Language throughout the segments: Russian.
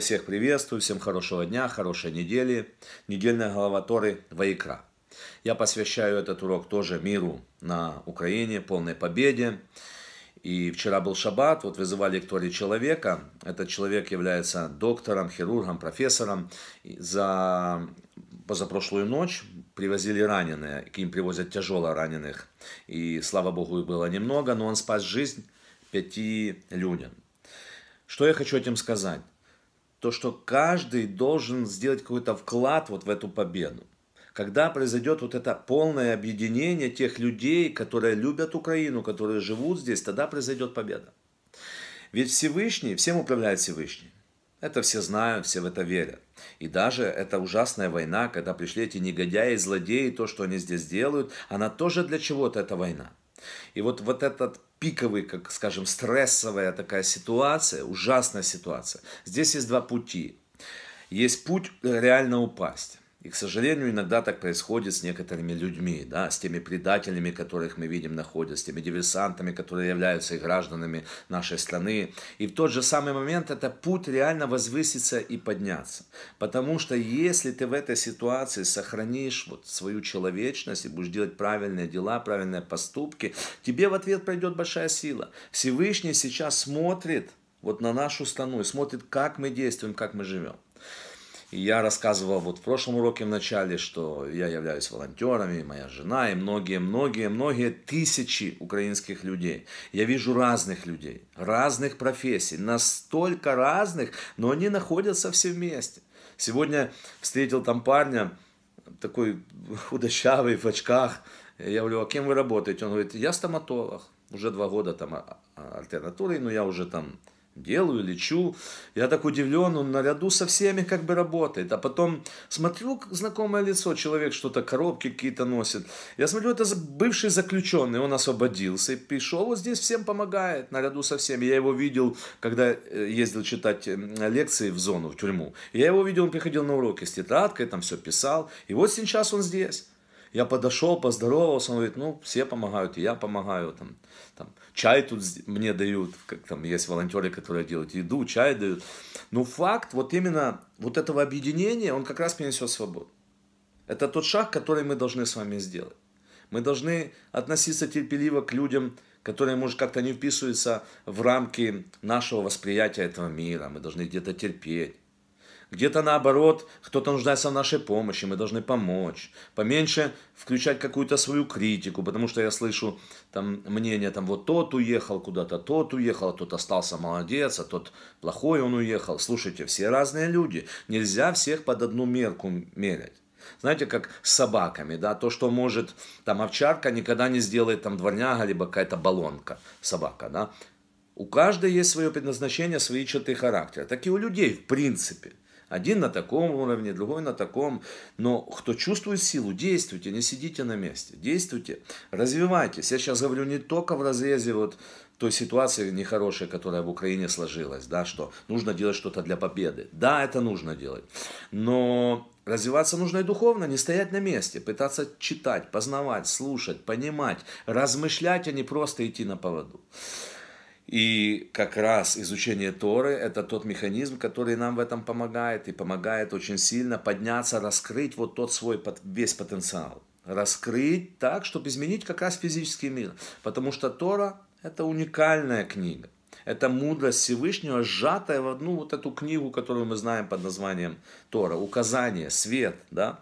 всех приветствую, всем хорошего дня, хорошей недели. Недельная глава Торы Ваикра. Я посвящаю этот урок тоже миру на Украине, полной победе. И вчера был шаббат, вот вызывали к Торе человека. Этот человек является доктором, хирургом, профессором. За позапрошлую ночь привозили раненые, к ним привозят тяжело раненых. И, слава богу, их было немного, но он спас жизнь пяти людям. Что я хочу этим сказать? то, что каждый должен сделать какой-то вклад вот в эту победу. Когда произойдет вот это полное объединение тех людей, которые любят Украину, которые живут здесь, тогда произойдет победа. Ведь Всевышний, всем управляет Всевышний. Это все знают, все в это верят. И даже эта ужасная война, когда пришли эти негодяи, злодеи, то, что они здесь делают, она тоже для чего-то эта война. И вот, вот этот пиковый, как скажем, стрессовая такая ситуация, ужасная ситуация. Здесь есть два пути. Есть путь э, реально упасть. И, к сожалению, иногда так происходит с некоторыми людьми, да, с теми предателями, которых мы видим находят, с теми диверсантами, которые являются и гражданами нашей страны. И в тот же самый момент это путь реально возвыситься и подняться. Потому что если ты в этой ситуации сохранишь вот свою человечность и будешь делать правильные дела, правильные поступки, тебе в ответ пройдет большая сила. Всевышний сейчас смотрит вот на нашу страну и смотрит, как мы действуем, как мы живем. И я рассказывал вот в прошлом уроке в начале, что я являюсь волонтерами, моя жена, и многие-многие-многие тысячи украинских людей. Я вижу разных людей, разных профессий, настолько разных, но они находятся все вместе. Сегодня встретил там парня, такой худощавый, в очках. Я говорю, а кем вы работаете? Он говорит, я стоматолог. Уже два года там а, а, альтернатурой, но я уже там делаю, лечу. Я так удивлен, он наряду со всеми как бы работает. А потом смотрю, знакомое лицо, человек что-то, коробки какие-то носит. Я смотрю, это бывший заключенный, он освободился и пришел, вот здесь всем помогает, наряду со всеми. Я его видел, когда э, ездил читать эм, лекции в зону, в тюрьму. Я его видел, он приходил на уроки с тетрадкой, там все писал. И вот сейчас он здесь. Я подошел, поздоровался, он говорит, ну, все помогают, и я помогаю, там, там, чай тут мне дают, как там есть волонтеры, которые делают еду, чай дают. Но ну, факт вот именно вот этого объединения, он как раз принесет свободу. Это тот шаг, который мы должны с вами сделать. Мы должны относиться терпеливо к людям, которые, может, как-то не вписываются в рамки нашего восприятия этого мира. Мы должны где-то терпеть, где-то наоборот, кто-то нуждается в нашей помощи, мы должны помочь. Поменьше включать какую-то свою критику, потому что я слышу там мнение, там вот тот уехал куда-то, тот уехал, а тот остался молодец, а тот плохой он уехал. Слушайте, все разные люди, нельзя всех под одну мерку мерять. Знаете, как с собаками, да, то, что может там овчарка, никогда не сделает там дворняга, либо какая-то баллонка собака, да. У каждой есть свое предназначение, свои черты характера. Так и у людей, в принципе. Один на таком уровне, другой на таком. Но кто чувствует силу, действуйте, не сидите на месте. Действуйте, развивайтесь. Я сейчас говорю не только в разрезе вот той ситуации нехорошей, которая в Украине сложилась, да, что нужно делать что-то для победы. Да, это нужно делать. Но развиваться нужно и духовно, не стоять на месте, пытаться читать, познавать, слушать, понимать, размышлять, а не просто идти на поводу. И как раз изучение Торы – это тот механизм, который нам в этом помогает и помогает очень сильно подняться, раскрыть вот тот свой весь потенциал. Раскрыть так, чтобы изменить как раз физический мир. Потому что Тора – это уникальная книга. Это мудрость Всевышнего, сжатая в одну вот эту книгу, которую мы знаем под названием Тора. Указание, свет, да?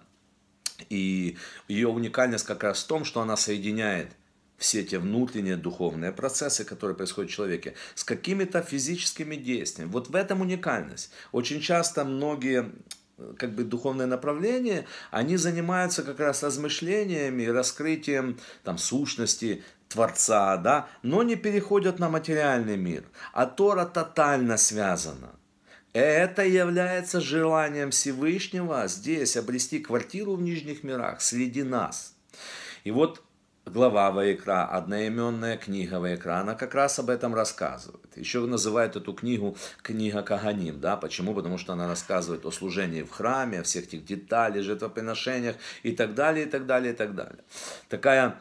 И ее уникальность как раз в том, что она соединяет – все те внутренние духовные процессы, которые происходят в человеке, с какими-то физическими действиями. Вот в этом уникальность. Очень часто многие как бы духовные направления, они занимаются как раз размышлениями, раскрытием там, сущности Творца, да, но не переходят на материальный мир. А Тора тотально связана. Это является желанием Всевышнего здесь обрести квартиру в нижних мирах, среди нас. И вот глава Ваикра, одноименная книга Ваикра, она как раз об этом рассказывает. Еще называют эту книгу книга Каганим, да, почему? Потому что она рассказывает о служении в храме, о всех этих деталях, жертвоприношениях и так далее, и так далее, и так далее. Такая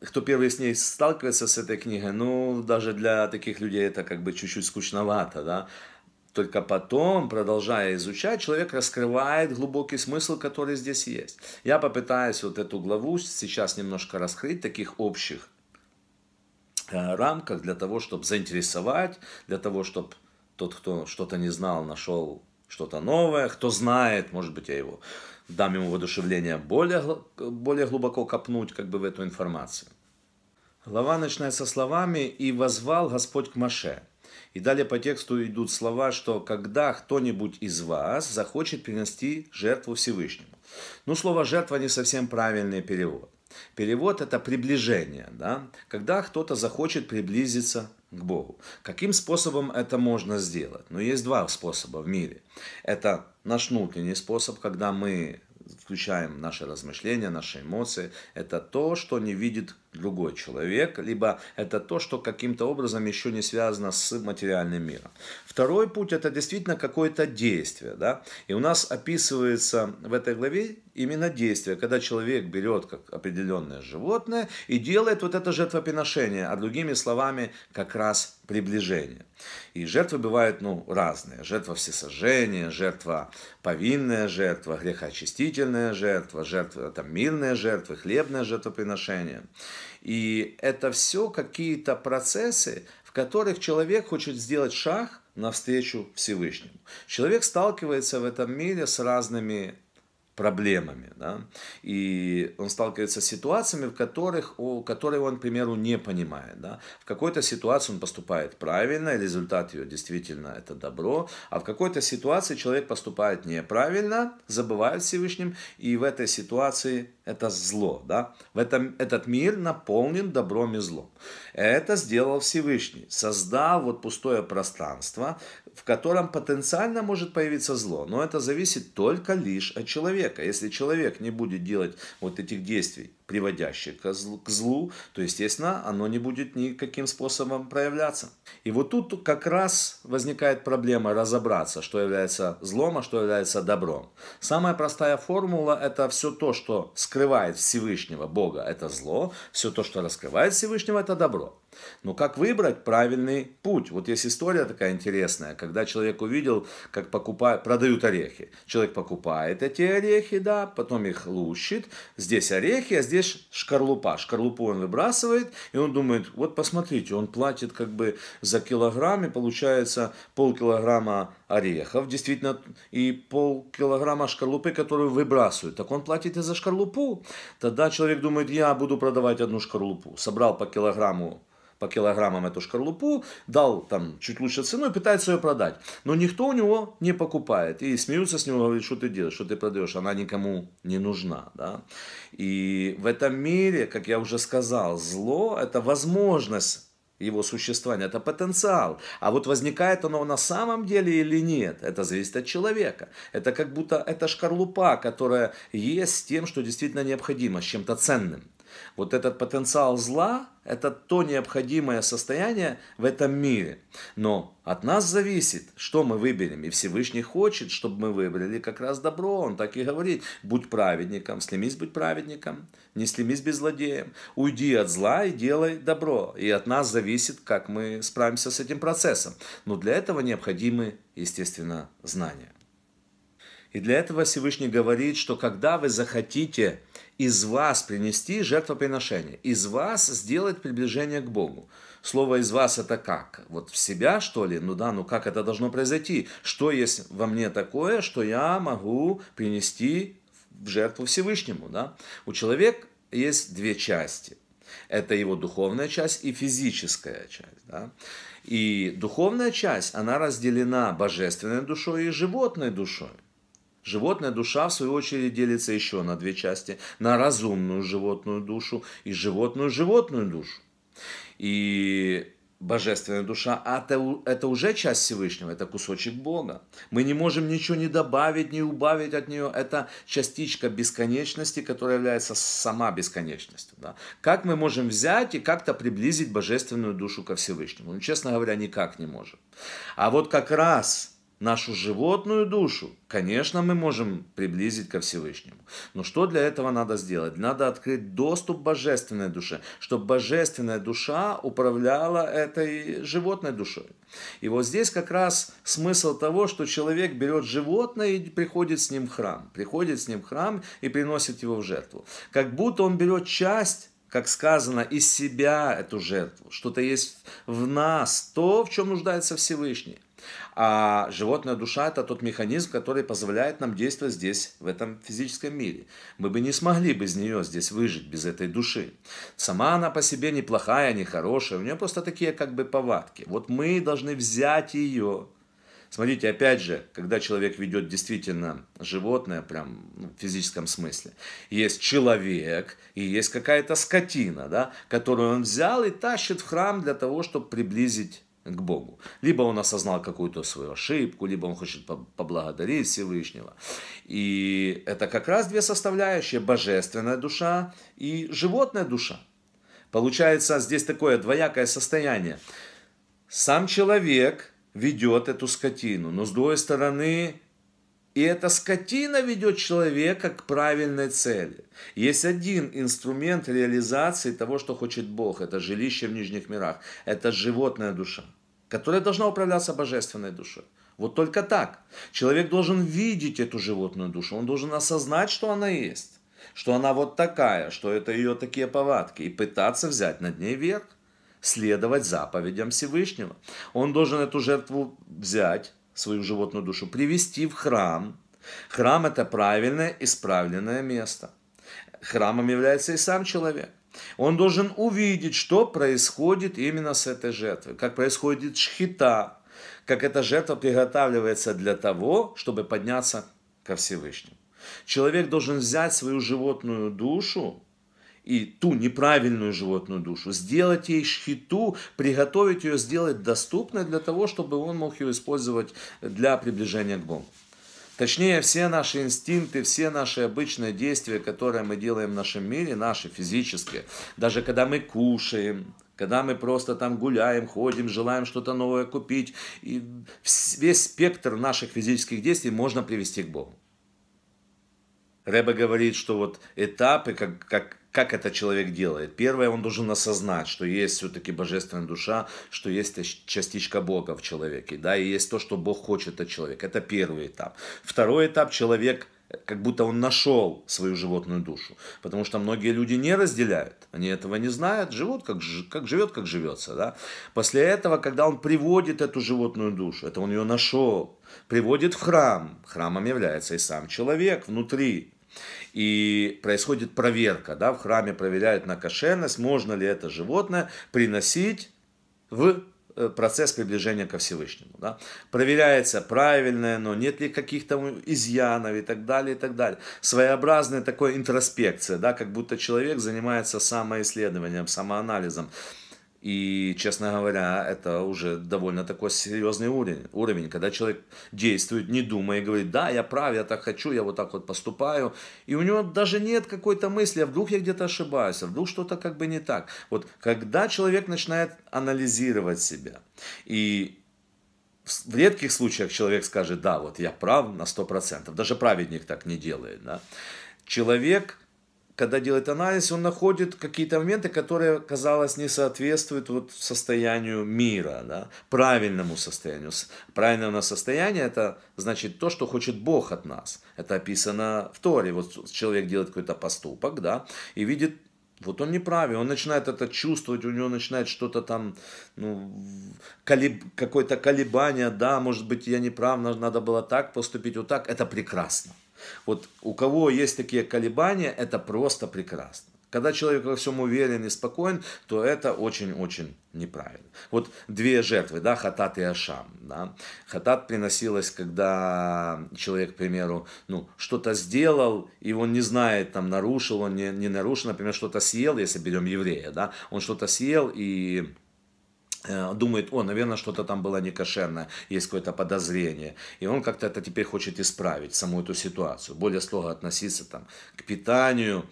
кто первый с ней сталкивается, с этой книгой, ну, даже для таких людей это как бы чуть-чуть скучновато, да. Только потом, продолжая изучать, человек раскрывает глубокий смысл, который здесь есть. Я попытаюсь вот эту главу сейчас немножко раскрыть, таких общих э, рамках для того, чтобы заинтересовать, для того, чтобы тот, кто что-то не знал, нашел что-то новое, кто знает, может быть, я его дам ему воодушевление более, более глубоко копнуть как бы в эту информацию. Глава начинается словами «И возвал Господь к Маше». И далее по тексту идут слова, что когда кто-нибудь из вас захочет принести жертву Всевышнему. Ну, слово «жертва» не совсем правильный перевод. Перевод – это приближение, да? когда кто-то захочет приблизиться к Богу. Каким способом это можно сделать? Ну, есть два способа в мире. Это наш внутренний способ, когда мы включаем наши размышления, наши эмоции, это то, что не видит другой человек, либо это то, что каким-то образом еще не связано с материальным миром. Второй путь – это действительно какое-то действие. Да? И у нас описывается в этой главе именно действие, когда человек берет как определенное животное и делает вот это жертвоприношение, а другими словами, как раз приближение. И жертвы бывают ну, разные. Жертва всесожжения, жертва повинная, жертва грехоочистительная, священная жертва, жертва там, мирная жертва, хлебное жертвоприношение. И это все какие-то процессы, в которых человек хочет сделать шаг навстречу Всевышнему. Человек сталкивается в этом мире с разными проблемами. Да? И он сталкивается с ситуациями, в которых, о, которые он, к примеру, не понимает. Да? В какой-то ситуации он поступает правильно, и результат ее действительно это добро, а в какой-то ситуации человек поступает неправильно, забывает Всевышним, и в этой ситуации это зло. Да? В этом, этот мир наполнен добром и злом. Это сделал Всевышний, создал вот пустое пространство, в котором потенциально может появиться зло, но это зависит только лишь от человека. Если человек не будет делать вот этих действий, приводящих к злу, то, естественно, оно не будет никаким способом проявляться. И вот тут как раз возникает проблема разобраться, что является злом, а что является добром. Самая простая формула – это все то, что скрывает Всевышнего Бога – это зло, все то, что раскрывает Всевышнего – это добро. Но как выбрать правильный путь? Вот есть история такая интересная, когда человек увидел, как покупают, продают орехи. Человек покупает эти орехи, да, потом их лущит. Здесь орехи, а здесь шкарлупа. Шкарлупу он выбрасывает, и он думает, вот посмотрите, он платит как бы за килограмм, и получается полкилограмма орехов, действительно, и полкилограмма шкарлупы, которую выбрасывают. Так он платит и за шкарлупу. Тогда человек думает, я буду продавать одну шкарлупу. Собрал по килограмму по килограммам эту шкарлупу, дал там чуть лучше цену и пытается ее продать. Но никто у него не покупает. И смеются с него, говорят, что ты делаешь, что ты продаешь, она никому не нужна. Да? И в этом мире, как я уже сказал, зло – это возможность его существования, это потенциал. А вот возникает оно на самом деле или нет, это зависит от человека. Это как будто это шкарлупа, которая есть с тем, что действительно необходимо, с чем-то ценным. Вот этот потенциал зла – это то необходимое состояние в этом мире. Но от нас зависит, что мы выберем. И Всевышний хочет, чтобы мы выбрали как раз добро. Он так и говорит. Будь праведником, слемись быть праведником, не слемись быть злодеем. Уйди от зла и делай добро. И от нас зависит, как мы справимся с этим процессом. Но для этого необходимы, естественно, знания. И для этого Всевышний говорит, что когда вы захотите из вас принести жертвоприношение, из вас сделать приближение к Богу. Слово из вас это как? Вот в себя, что ли? Ну да, ну как это должно произойти? Что есть во мне такое, что я могу принести в жертву Всевышнему? Да? У человека есть две части. Это его духовная часть и физическая часть. Да? И духовная часть, она разделена божественной душой и животной душой. Животная душа, в свою очередь, делится еще на две части. На разумную животную душу и животную животную душу. И божественная душа а это, это уже часть Всевышнего, это кусочек Бога. Мы не можем ничего не добавить, не убавить от нее. Это частичка бесконечности, которая является сама бесконечностью. Да? Как мы можем взять и как-то приблизить божественную душу ко Всевышнему? Ну, честно говоря, никак не можем. А вот как раз нашу животную душу, конечно, мы можем приблизить ко Всевышнему. Но что для этого надо сделать? Надо открыть доступ божественной душе, чтобы божественная душа управляла этой животной душой. И вот здесь как раз смысл того, что человек берет животное и приходит с ним в храм, приходит с ним в храм и приносит его в жертву. Как будто он берет часть как сказано, из себя эту жертву. Что-то есть в нас, то, в чем нуждается Всевышний. А животная душа – это тот механизм, который позволяет нам действовать здесь, в этом физическом мире. Мы бы не смогли без нее здесь выжить без этой души. Сама она по себе неплохая, плохая, не хорошая, у нее просто такие как бы повадки. Вот мы должны взять ее, Смотрите, опять же, когда человек ведет действительно животное, прям ну, в физическом смысле, есть человек и есть какая-то скотина, да, которую он взял и тащит в храм для того, чтобы приблизить к Богу. Либо он осознал какую-то свою ошибку, либо он хочет поблагодарить Всевышнего. И это как раз две составляющие, божественная душа и животная душа. Получается здесь такое двоякое состояние. Сам человек ведет эту скотину, но с другой стороны и эта скотина ведет человека к правильной цели. Есть один инструмент реализации того, что хочет Бог. Это жилище в нижних мирах. Это животная душа, которая должна управляться божественной душой. Вот только так. Человек должен видеть эту животную душу. Он должен осознать, что она есть. Что она вот такая, что это ее такие повадки. И пытаться взять над ней верх следовать заповедям Всевышнего. Он должен эту жертву взять, свою животную душу, привести в храм. Храм – это правильное, исправленное место. Храмом является и сам человек. Он должен увидеть, что происходит именно с этой жертвой, как происходит шхита, как эта жертва приготавливается для того, чтобы подняться ко Всевышнему. Человек должен взять свою животную душу и ту неправильную животную душу, сделать ей шхиту, приготовить ее, сделать доступной для того, чтобы он мог ее использовать для приближения к Богу. Точнее, все наши инстинкты, все наши обычные действия, которые мы делаем в нашем мире, наши физические, даже когда мы кушаем, когда мы просто там гуляем, ходим, желаем что-то новое купить, и весь спектр наших физических действий можно привести к Богу. Рэба говорит, что вот этапы, как, как как это человек делает? Первое, он должен осознать, что есть все-таки божественная душа, что есть частичка Бога в человеке, да, и есть то, что Бог хочет от человека. Это первый этап. Второй этап, человек э, как будто он нашел свою животную душу. Потому что многие люди не разделяют, они этого не знают, живут как, как живет, как живется. Да? После этого, когда он приводит эту животную душу, это он ее нашел, приводит в храм, храмом является и сам человек внутри, и происходит проверка, да, в храме проверяют на кошерность, можно ли это животное приносить в э, процесс приближения ко Всевышнему. Да? Проверяется правильное, но нет ли каких-то изъянов и так далее, и так далее. Своеобразная такая интроспекция, да, как будто человек занимается самоисследованием, самоанализом. И, честно говоря, это уже довольно такой серьезный уровень, уровень, когда человек действует, не думая, и говорит, да, я прав, я так хочу, я вот так вот поступаю. И у него даже нет какой-то мысли, а вдруг я где-то ошибаюсь, а вдруг что-то как бы не так. Вот когда человек начинает анализировать себя, и в редких случаях человек скажет, да, вот я прав на 100%, даже праведник так не делает, да, человек – когда делает анализ, он находит какие-то моменты, которые, казалось, не соответствуют вот состоянию мира, да, правильному состоянию. Правильное у нас состояние – это значит то, что хочет Бог от нас. Это описано в Торе. Вот человек делает какой-то поступок, да, и видит вот он неправильный, он начинает это чувствовать, у него начинает что-то там, ну, колеб... какое-то колебание, да, может быть, я неправ, надо было так поступить, вот так, это прекрасно. Вот у кого есть такие колебания, это просто прекрасно. Когда человек во всем уверен и спокоен, то это очень-очень неправильно. Вот две жертвы, да, хатат и ашам. Да. Хатат приносилась, когда человек, к примеру, ну, что-то сделал, и он не знает, там, нарушил он, не, не нарушил, например, что-то съел, если берем еврея, да, он что-то съел и Э, думает, о, наверное, что-то там было некошерное, есть какое-то подозрение. И он как-то это теперь хочет исправить, саму эту ситуацию, более строго относиться там, к питанию.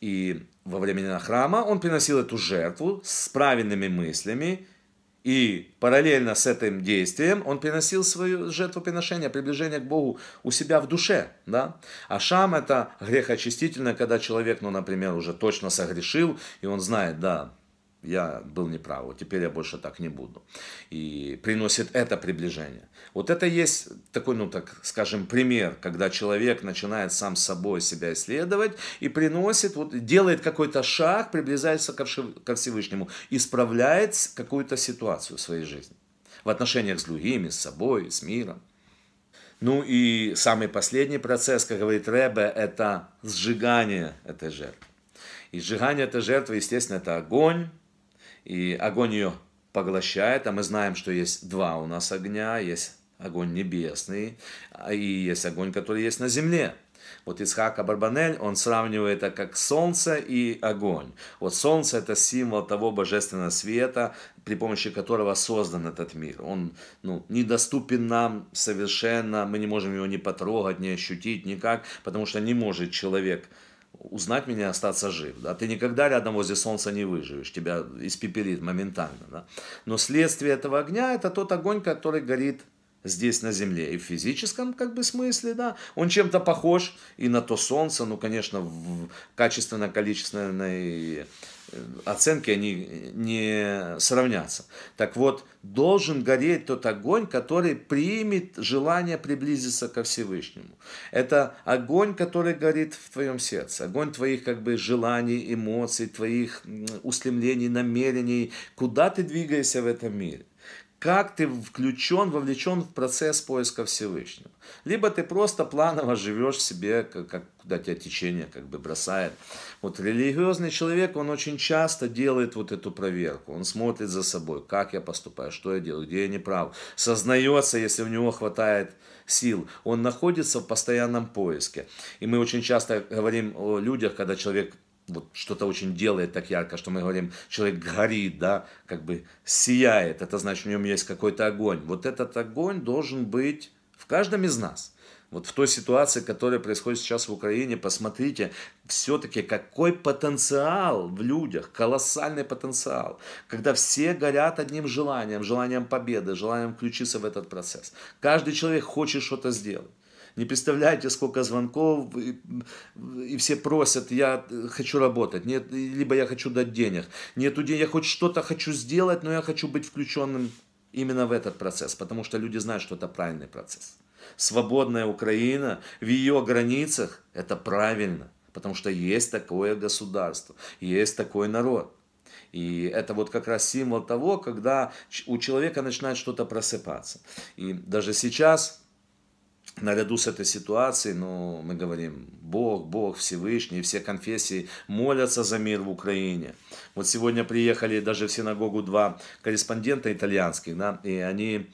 И во времена храма он приносил эту жертву с правильными мыслями, и параллельно с этим действием он приносил свою жертвоприношение, приближение к Богу у себя в душе. Да? А шам это грех очистительное, когда человек, ну, например, уже точно согрешил, и он знает, да, я был неправ, вот теперь я больше так не буду. И приносит это приближение. Вот это есть такой, ну так скажем, пример, когда человек начинает сам с собой себя исследовать и приносит, вот делает какой-то шаг, приближается ко Всевышнему, исправляет какую-то ситуацию в своей жизни. В отношениях с другими, с собой, с миром. Ну и самый последний процесс, как говорит Ребе, это сжигание этой жертвы. И сжигание этой жертвы, естественно, это огонь, и огонь ее поглощает, а мы знаем, что есть два у нас огня, есть огонь небесный, а и есть огонь, который есть на земле. Вот Исхак Абарбанель, он сравнивает это как солнце и огонь. Вот солнце это символ того божественного света, при помощи которого создан этот мир. Он ну, недоступен нам совершенно, мы не можем его ни потрогать, ни ощутить никак, потому что не может человек узнать меня, остаться жив. Да? Ты никогда рядом возле солнца не выживешь, тебя испепелит моментально. Да? Но следствие этого огня – это тот огонь, который горит здесь на Земле. И в физическом как бы смысле, да, он чем-то похож и на то Солнце, ну, конечно, в качественно-количественной э, оценке они не сравнятся. Так вот, должен гореть тот огонь, который примет желание приблизиться ко Всевышнему. Это огонь, который горит в твоем сердце, огонь твоих как бы желаний, эмоций, твоих устремлений, намерений, куда ты двигаешься в этом мире как ты включен, вовлечен в процесс поиска Всевышнего. Либо ты просто планово живешь себе, как, как, куда тебя течение как бы бросает. Вот религиозный человек, он очень часто делает вот эту проверку. Он смотрит за собой, как я поступаю, что я делаю, где я не прав. Сознается, если у него хватает сил. Он находится в постоянном поиске. И мы очень часто говорим о людях, когда человек вот что-то очень делает так ярко, что мы говорим, человек горит, да, как бы сияет, это значит, в нем есть какой-то огонь. Вот этот огонь должен быть в каждом из нас. Вот в той ситуации, которая происходит сейчас в Украине, посмотрите, все-таки какой потенциал в людях, колоссальный потенциал, когда все горят одним желанием, желанием победы, желанием включиться в этот процесс. Каждый человек хочет что-то сделать. Не представляете, сколько звонков, и, и все просят, я хочу работать, нет, либо я хочу дать денег. Нету денег, я хоть что-то хочу сделать, но я хочу быть включенным именно в этот процесс, потому что люди знают, что это правильный процесс. Свободная Украина в ее границах – это правильно, потому что есть такое государство, есть такой народ. И это вот как раз символ того, когда у человека начинает что-то просыпаться. И даже сейчас наряду с этой ситуацией, ну, мы говорим, Бог, Бог Всевышний, все конфессии молятся за мир в Украине. Вот сегодня приехали даже в синагогу два корреспондента итальянских, да, и они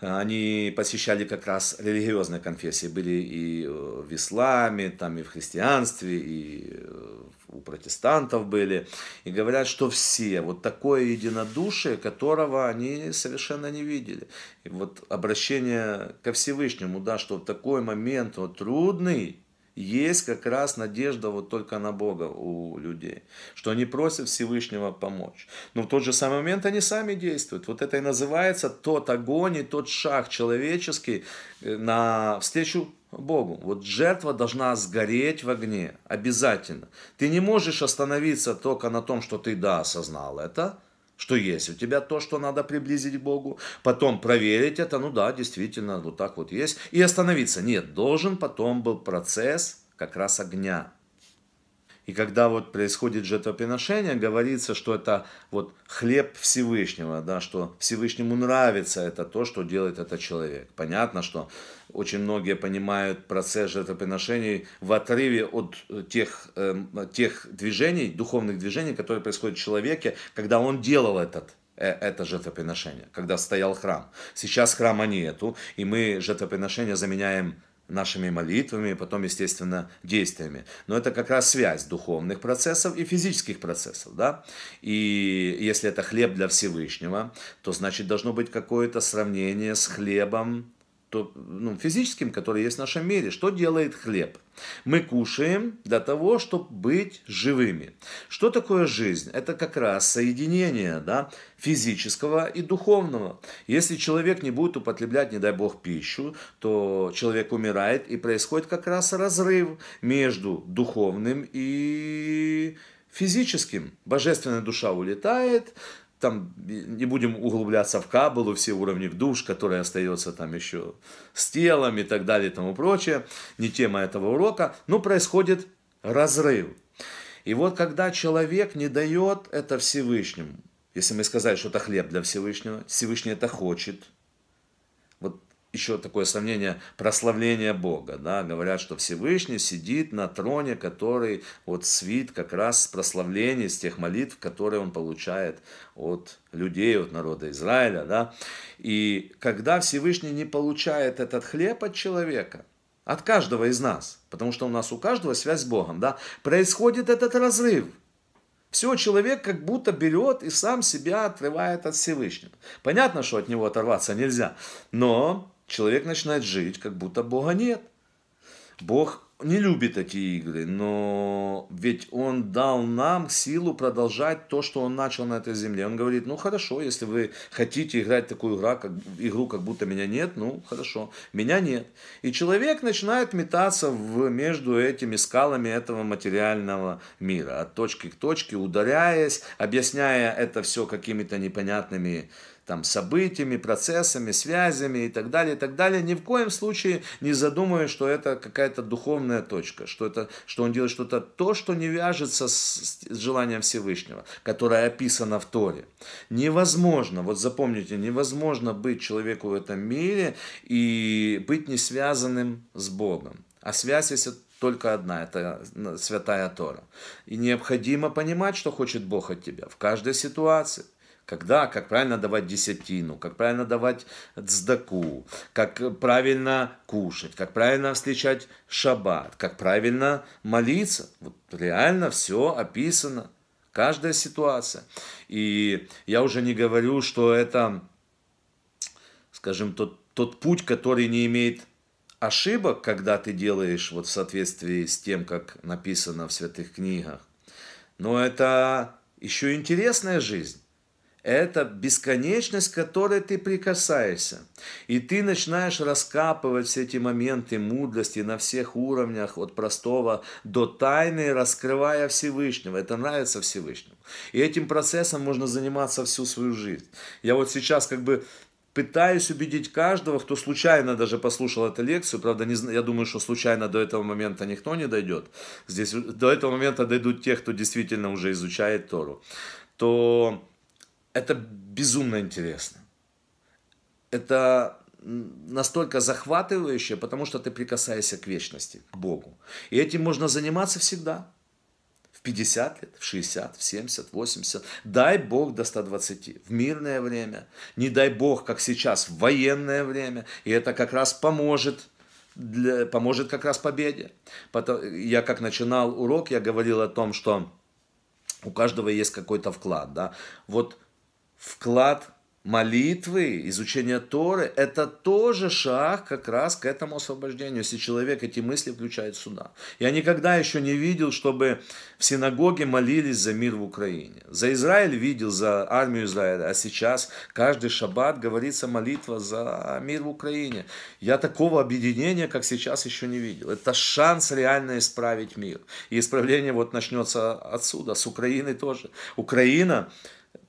они посещали как раз религиозные конфессии, были и э, в исламе, там и в христианстве, и э, у протестантов были, и говорят, что все, вот такое единодушие, которого они совершенно не видели. И вот обращение ко Всевышнему, да, что в такой момент вот, трудный, есть как раз надежда вот только на Бога у людей, что они просят Всевышнего помочь. Но в тот же самый момент они сами действуют. Вот это и называется тот огонь и тот шаг человеческий э, на встречу Богу. Вот жертва должна сгореть в огне, обязательно. Ты не можешь остановиться только на том, что ты, да, осознал это, что есть у тебя то, что надо приблизить к Богу, потом проверить это, ну да, действительно, вот так вот есть, и остановиться. Нет, должен потом был процесс как раз огня. И когда вот происходит жертвоприношение, говорится, что это вот хлеб Всевышнего, да, что Всевышнему нравится это то, что делает этот человек. Понятно, что очень многие понимают процесс жертвоприношений в отрыве от э, тех, э, тех движений, духовных движений, которые происходят в человеке, когда он делал этот э, это жертвоприношение, когда стоял храм. Сейчас храма нету, и мы жертвоприношение заменяем нашими молитвами, и потом, естественно, действиями. Но это как раз связь духовных процессов и физических процессов, да. И если это хлеб для Всевышнего, то значит должно быть какое-то сравнение с хлебом то, ну, физическим, который есть в нашем мире. Что делает хлеб? Мы кушаем для того, чтобы быть живыми. Что такое жизнь? Это как раз соединение да, физического и духовного. Если человек не будет употреблять, не дай бог, пищу, то человек умирает и происходит как раз разрыв между духовным и физическим. Божественная душа улетает, там не будем углубляться в кабалу, все уровни в душ, которые остается там еще с телом и так далее и тому прочее, не тема этого урока, но происходит разрыв. И вот когда человек не дает это Всевышнему, если мы сказали, что это хлеб для Всевышнего, Всевышний это хочет – еще такое сомнение прославления Бога. Да? Говорят, что Всевышний сидит на троне, который вот свит как раз прославление с тех молитв, которые он получает от людей, от народа Израиля. Да? И когда Всевышний не получает этот хлеб от человека, от каждого из нас, потому что у нас у каждого связь с Богом, да, происходит этот разрыв – все, человек как будто берет и сам себя отрывает от Всевышнего. Понятно, что от него оторваться нельзя, но человек начинает жить, как будто Бога нет. Бог не любит эти игры, но ведь Он дал нам силу продолжать то, что Он начал на этой земле. Он говорит, ну хорошо, если вы хотите играть такую игру, как, игру, как будто меня нет, ну хорошо, меня нет. И человек начинает метаться в, между этими скалами этого материального мира, от точки к точке, ударяясь, объясняя это все какими-то непонятными там, событиями, процессами, связями и так далее, и так далее, ни в коем случае не задумывая, что это какая-то духовная точка, что, это, что он делает что-то то, что не вяжется с, с желанием Всевышнего, которое описано в Торе. Невозможно, вот запомните, невозможно быть человеку в этом мире и быть не связанным с Богом. А связь есть только одна, это святая Тора. И необходимо понимать, что хочет Бог от тебя в каждой ситуации когда, как правильно давать десятину, как правильно давать цдаку, как правильно кушать, как правильно встречать шаббат, как правильно молиться. Вот реально все описано, каждая ситуация. И я уже не говорю, что это, скажем, тот, тот путь, который не имеет ошибок, когда ты делаешь вот в соответствии с тем, как написано в святых книгах. Но это еще интересная жизнь. Это бесконечность, к которой ты прикасаешься. И ты начинаешь раскапывать все эти моменты мудрости на всех уровнях, от простого до тайны, раскрывая Всевышнего. Это нравится Всевышнему. И этим процессом можно заниматься всю свою жизнь. Я вот сейчас как бы пытаюсь убедить каждого, кто случайно даже послушал эту лекцию, правда, не, я думаю, что случайно до этого момента никто не дойдет, здесь до этого момента дойдут те, кто действительно уже изучает Тору, то это безумно интересно. Это настолько захватывающее, потому что ты прикасаешься к вечности, к Богу. И этим можно заниматься всегда. В 50 лет, в 60, в 70, 80. Дай Бог до 120. В мирное время. Не дай Бог, как сейчас, в военное время. И это как раз поможет для, поможет как раз победе. Потом, я как начинал урок, я говорил о том, что у каждого есть какой-то вклад. Да? Вот вклад молитвы, изучение Торы, это тоже шаг как раз к этому освобождению, если человек эти мысли включает сюда. Я никогда еще не видел, чтобы в синагоге молились за мир в Украине. За Израиль видел, за армию Израиля, а сейчас каждый шаббат говорится молитва за мир в Украине. Я такого объединения, как сейчас, еще не видел. Это шанс реально исправить мир. И исправление вот начнется отсюда, с Украины тоже. Украина –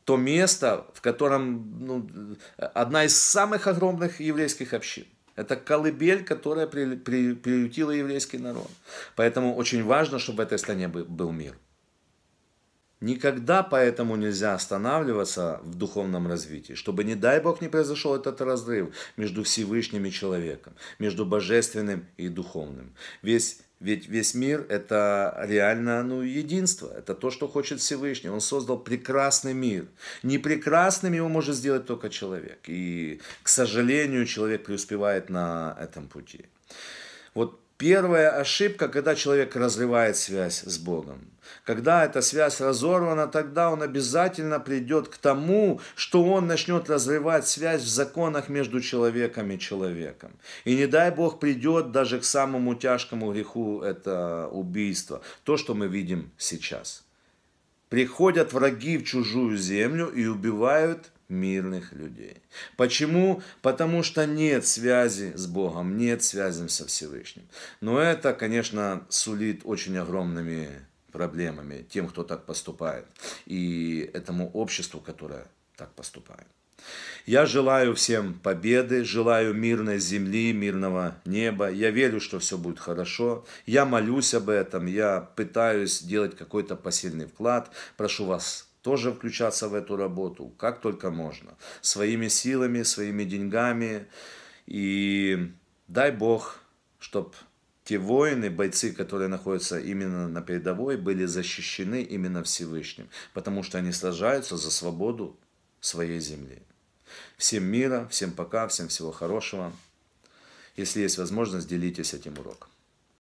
то место, в котором ну, одна из самых огромных еврейских общин. Это колыбель, которая при, при, приютила еврейский народ. Поэтому очень важно, чтобы в этой стране был мир. Никогда поэтому нельзя останавливаться в духовном развитии, чтобы, не дай Бог, не произошел этот разрыв между Всевышним и человеком, между божественным и духовным. Весь ведь весь мир – это реально ну, единство, это то, что хочет Всевышний. Он создал прекрасный мир. непрекрасным его может сделать только человек. И, к сожалению, человек преуспевает на этом пути. Вот Первая ошибка, когда человек разрывает связь с Богом. Когда эта связь разорвана, тогда он обязательно придет к тому, что он начнет разрывать связь в законах между человеком и человеком. И не дай Бог придет даже к самому тяжкому греху это убийство. То, что мы видим сейчас. Приходят враги в чужую землю и убивают мирных людей. Почему? Потому что нет связи с Богом, нет связи со Всевышним. Но это, конечно, сулит очень огромными проблемами тем, кто так поступает, и этому обществу, которое так поступает. Я желаю всем победы, желаю мирной земли, мирного неба. Я верю, что все будет хорошо. Я молюсь об этом, я пытаюсь делать какой-то посильный вклад. Прошу вас тоже включаться в эту работу, как только можно. Своими силами, своими деньгами. И дай Бог, чтобы те воины, бойцы, которые находятся именно на передовой, были защищены именно Всевышним, потому что они сражаются за свободу своей земли. Всем мира, всем пока, всем всего хорошего. Если есть возможность, делитесь этим уроком.